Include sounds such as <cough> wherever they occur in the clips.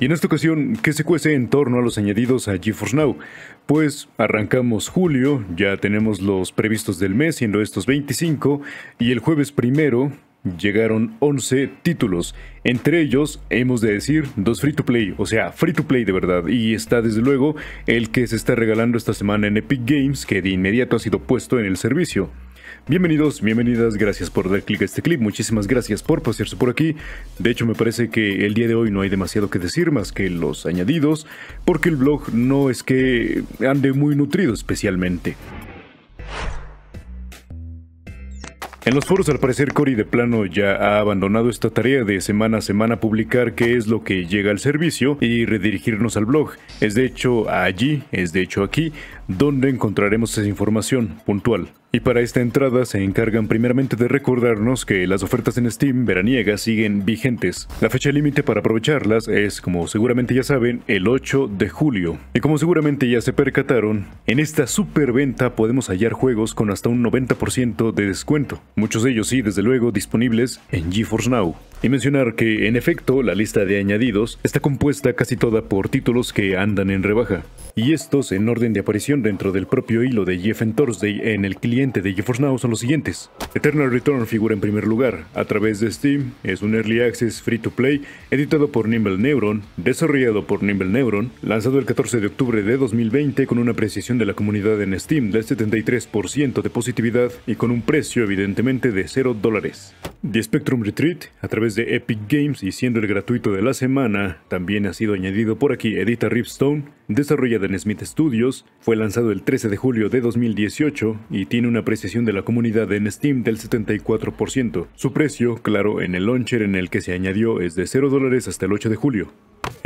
Y en esta ocasión, ¿qué se cuece en torno a los añadidos a GeForce Now? Pues arrancamos julio, ya tenemos los previstos del mes, siendo estos 25, y el jueves primero llegaron 11 títulos. Entre ellos, hemos de decir, dos free to play, o sea, free to play de verdad. Y está desde luego el que se está regalando esta semana en Epic Games, que de inmediato ha sido puesto en el servicio. Bienvenidos, bienvenidas, gracias por dar clic a este clip, muchísimas gracias por pasearse por aquí. De hecho me parece que el día de hoy no hay demasiado que decir más que los añadidos, porque el blog no es que ande muy nutrido especialmente. En los foros al parecer Cory de plano ya ha abandonado esta tarea de semana a semana publicar qué es lo que llega al servicio y redirigirnos al blog. Es de hecho allí, es de hecho aquí, donde encontraremos esa información puntual. Y para esta entrada se encargan primeramente de recordarnos que las ofertas en Steam veraniegas siguen vigentes. La fecha límite para aprovecharlas es, como seguramente ya saben, el 8 de julio. Y como seguramente ya se percataron, en esta venta podemos hallar juegos con hasta un 90% de descuento. Muchos de ellos sí, desde luego, disponibles en GeForce Now. Y mencionar que, en efecto, la lista de añadidos está compuesta casi toda por títulos que andan en rebaja. Y estos en orden de aparición dentro del propio hilo de Jeff Thursday en el cliente de GeForce Now son los siguientes. Eternal Return figura en primer lugar a través de Steam, es un Early Access Free to Play editado por Nimble Neuron, desarrollado por Nimble Neuron, lanzado el 14 de octubre de 2020 con una apreciación de la comunidad en Steam del 73% de positividad y con un precio evidentemente de 0 dólares. The Spectrum Retreat, a través de Epic Games y siendo el gratuito de la semana, también ha sido añadido por aquí Edita Ripstone, desarrollada en Smith Studios, fue lanzado el 13 de julio de 2018 y tiene una apreciación de la comunidad en Steam del 74%. Su precio, claro, en el launcher en el que se añadió es de 0 dólares hasta el 8 de julio.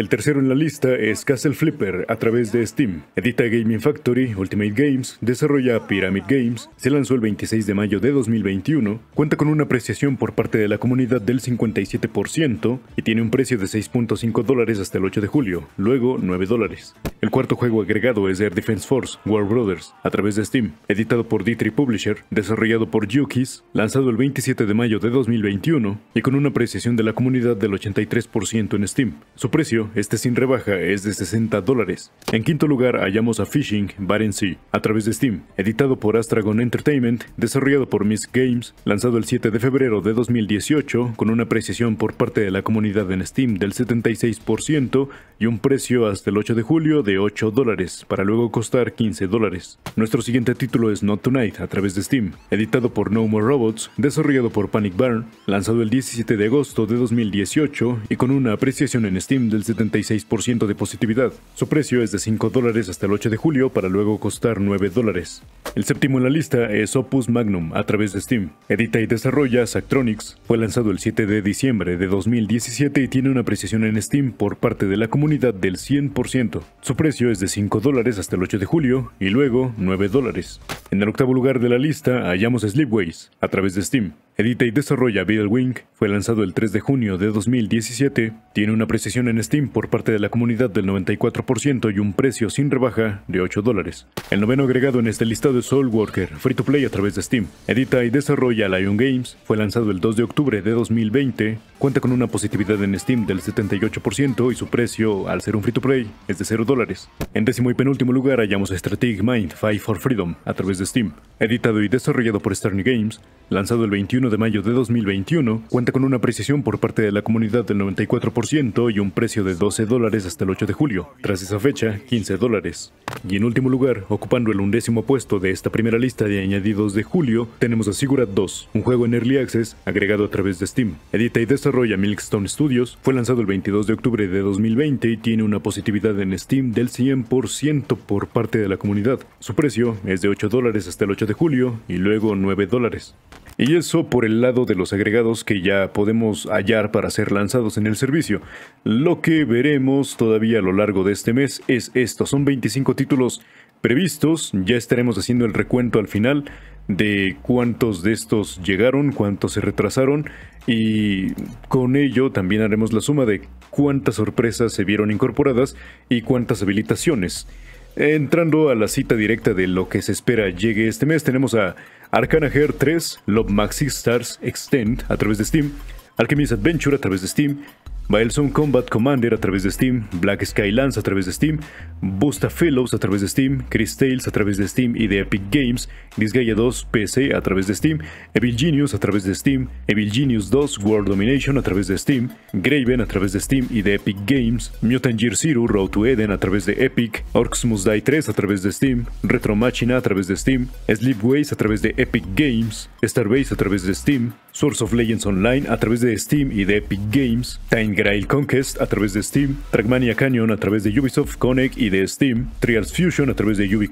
El tercero en la lista es Castle Flipper a través de Steam. Edita Gaming Factory, Ultimate Games, desarrolla Pyramid Games, se lanzó el 26 de mayo de 2021, cuenta con una apreciación por parte de la comunidad del 57% y tiene un precio de 6.5 dólares hasta el 8 de julio, luego 9 dólares. El cuarto juego agregado es Air Defense Force War Brothers a través de Steam, editado por D3 Publisher, desarrollado por Yukis, lanzado el 27 de mayo de 2021 y con una apreciación de la comunidad del 83% en Steam. Su precio, este sin rebaja, es de 60 dólares. En quinto lugar hallamos a Fishing Sea a través de Steam, editado por Astragon Entertainment, desarrollado por Miss Games, lanzado el 7 de febrero de 2018 con una apreciación por parte de la comunidad en Steam del 76% y un precio hasta el 8 de julio de 8 dólares para luego costar 15 dólares. Nuestro siguiente título es Not Tonight a través de Steam, editado por No More Robots, desarrollado por Panic Barn, lanzado el 17 de agosto de 2018 y con una apreciación en Steam del 76% de positividad. Su precio es de 5 dólares hasta el 8 de julio para luego costar 9 dólares. El séptimo en la lista es Opus Magnum a través de Steam. Edita y desarrolla Sactronics. Fue lanzado el 7 de diciembre de 2017 y tiene una apreciación en Steam por parte de la comunidad del 100%. Su precio es de 5 dólares hasta el 8 de julio y luego 9 dólares. En el octavo lugar de la lista hallamos Sleepways, a través de Steam. Edita y desarrolla Bill Wing, fue lanzado el 3 de junio de 2017, tiene una precisión en Steam por parte de la comunidad del 94% y un precio sin rebaja de 8 dólares. El noveno agregado en este listado es Soul Worker, free to play a través de Steam. Edita y desarrolla Lion Games, fue lanzado el 2 de octubre de 2020, cuenta con una positividad en Steam del 78% y su precio, al ser un free to play, es de 0 dólares. En décimo y penúltimo lugar hallamos Strategic Mind Fight for Freedom a través de Steam. Editado y desarrollado por Sterny Games, lanzado el 21 de mayo de 2021 cuenta con una apreciación por parte de la comunidad del 94% y un precio de 12 dólares hasta el 8 de julio, tras esa fecha 15 dólares. Y en último lugar, ocupando el undécimo puesto de esta primera lista de añadidos de julio, tenemos a Sigurat 2, un juego en Early Access agregado a través de Steam. Edita y desarrolla Milkstone Studios, fue lanzado el 22 de octubre de 2020 y tiene una positividad en Steam del 100% por parte de la comunidad. Su precio es de 8 dólares hasta el 8 de julio y luego 9 dólares. Y eso por el lado de los agregados que ya podemos hallar para ser lanzados en el servicio. Lo que veremos todavía a lo largo de este mes es esto. Son 25 títulos previstos. Ya estaremos haciendo el recuento al final de cuántos de estos llegaron, cuántos se retrasaron y con ello también haremos la suma de cuántas sorpresas se vieron incorporadas y cuántas habilitaciones. Entrando a la cita directa de lo que se espera llegue este mes, tenemos a Arcana Her 3, Love Maxi Stars Extend a través de Steam, Alchemist Adventure a través de Steam, Baelson Combat Commander a través de Steam, Black Sky Lance a través de Steam, Busta Fellows a través de Steam, Chris Tales a través de Steam y de Epic Games, Disgaea 2 PC a través de Steam, Evil Genius a través de Steam, Evil Genius 2 World Domination a través de Steam, Graven a través de Steam y de Epic Games, Mutant Gear Zero Road to Eden a través de Epic, Orcs Must Die 3 a través de Steam, Retro Machina a través de Steam, Sleepways a través de Epic Games, Starbase a través de Steam, Source of Legends Online a través de Steam y de Epic Games, Time Grail Conquest a través de Steam, Trackmania Canyon a través de Ubisoft Connect y de Steam, Trials Fusion a través de Ubi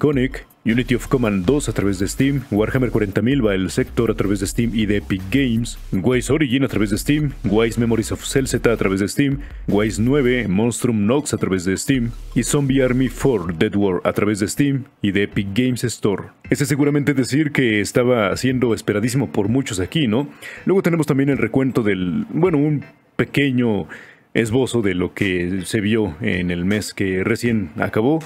Unity of Command 2 a través de Steam, Warhammer 40.000 va el Sector a través de Steam y de Epic Games, Wise Origin a través de Steam, Wise Memories of Cell a través de Steam, Wise 9, Monstrum Nox a través de Steam y Zombie Army 4 Dead War a través de Steam y de Epic Games Store. Ese seguramente decir que estaba siendo esperadísimo por muchos aquí, ¿no? Luego tenemos también el recuento del, bueno, un pequeño esbozo de lo que se vio en el mes que recién acabó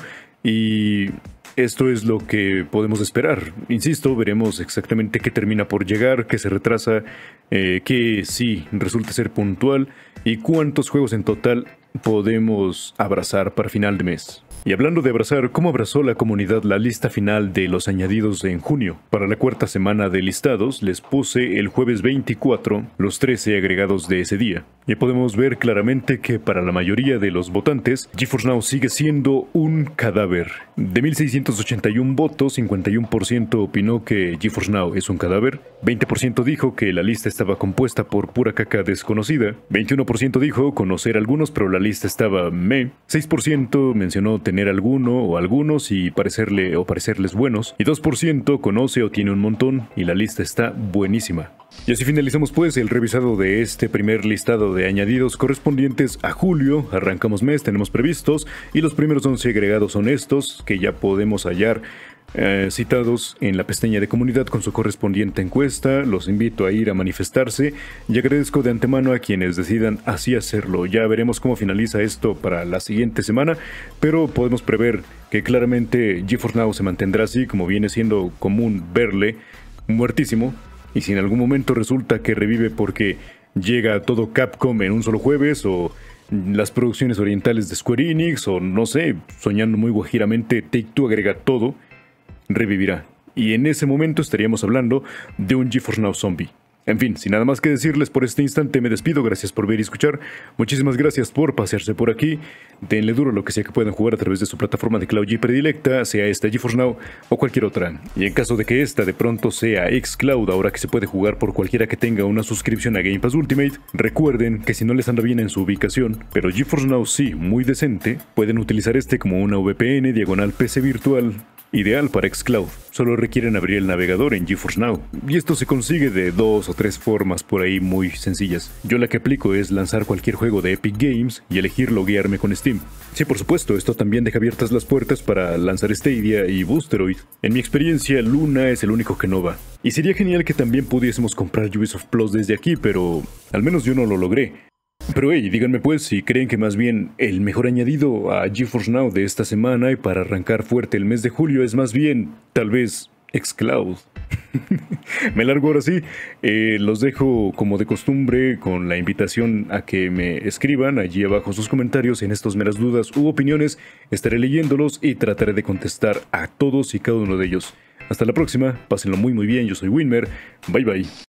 y esto es lo que podemos esperar. Insisto, veremos exactamente qué termina por llegar, qué se retrasa, eh, qué sí resulta ser puntual y cuántos juegos en total podemos abrazar para final de mes. Y hablando de abrazar, ¿cómo abrazó la comunidad la lista final de los añadidos en junio? Para la cuarta semana de listados les puse el jueves 24 los 13 agregados de ese día. Y podemos ver claramente que para la mayoría de los votantes, GeForce Now sigue siendo un cadáver. De 1.681 votos, 51% opinó que GeForce Now es un cadáver, 20% dijo que la lista estaba compuesta por pura caca desconocida, 21% dijo conocer algunos pero la lista estaba me, 6% mencionó tener alguno o algunos y parecerle o parecerles buenos, y 2% conoce o tiene un montón y la lista está buenísima. Y así finalizamos pues el revisado de este primer listado de añadidos correspondientes a julio, arrancamos mes, tenemos previstos, y los primeros 11 agregados son estos, que ya podemos hallar eh, citados en la pestaña de comunidad con su correspondiente encuesta. Los invito a ir a manifestarse y agradezco de antemano a quienes decidan así hacerlo. Ya veremos cómo finaliza esto para la siguiente semana, pero podemos prever que claramente GeForce Now se mantendrá así, como viene siendo común verle, muertísimo. Y si en algún momento resulta que revive porque llega todo Capcom en un solo jueves o las producciones orientales de Square Enix o no sé, soñando muy guajiramente, Take Two agrega todo, revivirá. Y en ese momento estaríamos hablando de un GeForce Now Zombie. En fin, sin nada más que decirles por este instante, me despido. Gracias por ver y escuchar. Muchísimas gracias por pasearse por aquí. Denle duro lo que sea que puedan jugar a través de su plataforma de Cloud y predilecta, sea esta GeForce Now o cualquier otra. Y en caso de que esta de pronto sea Xcloud, ahora que se puede jugar por cualquiera que tenga una suscripción a Game Pass Ultimate, recuerden que si no les anda bien en su ubicación, pero GeForce Now sí, muy decente, pueden utilizar este como una VPN diagonal PC virtual Ideal para xCloud. Solo requieren abrir el navegador en GeForce Now. Y esto se consigue de dos o tres formas por ahí muy sencillas. Yo la que aplico es lanzar cualquier juego de Epic Games y elegirlo guiarme con Steam. Sí, por supuesto, esto también deja abiertas las puertas para lanzar Stadia y Boosteroid. En mi experiencia, Luna es el único que no va. Y sería genial que también pudiésemos comprar Ubisoft Plus desde aquí, pero al menos yo no lo logré. Pero hey, díganme pues si creen que más bien el mejor añadido a GeForce Now de esta semana y para arrancar fuerte el mes de julio es más bien, tal vez, Xcloud. <laughs> me largo ahora sí. Eh, los dejo como de costumbre con la invitación a que me escriban allí abajo sus comentarios en estas meras dudas u opiniones. Estaré leyéndolos y trataré de contestar a todos y cada uno de ellos. Hasta la próxima, pásenlo muy muy bien, yo soy Winmer, bye bye.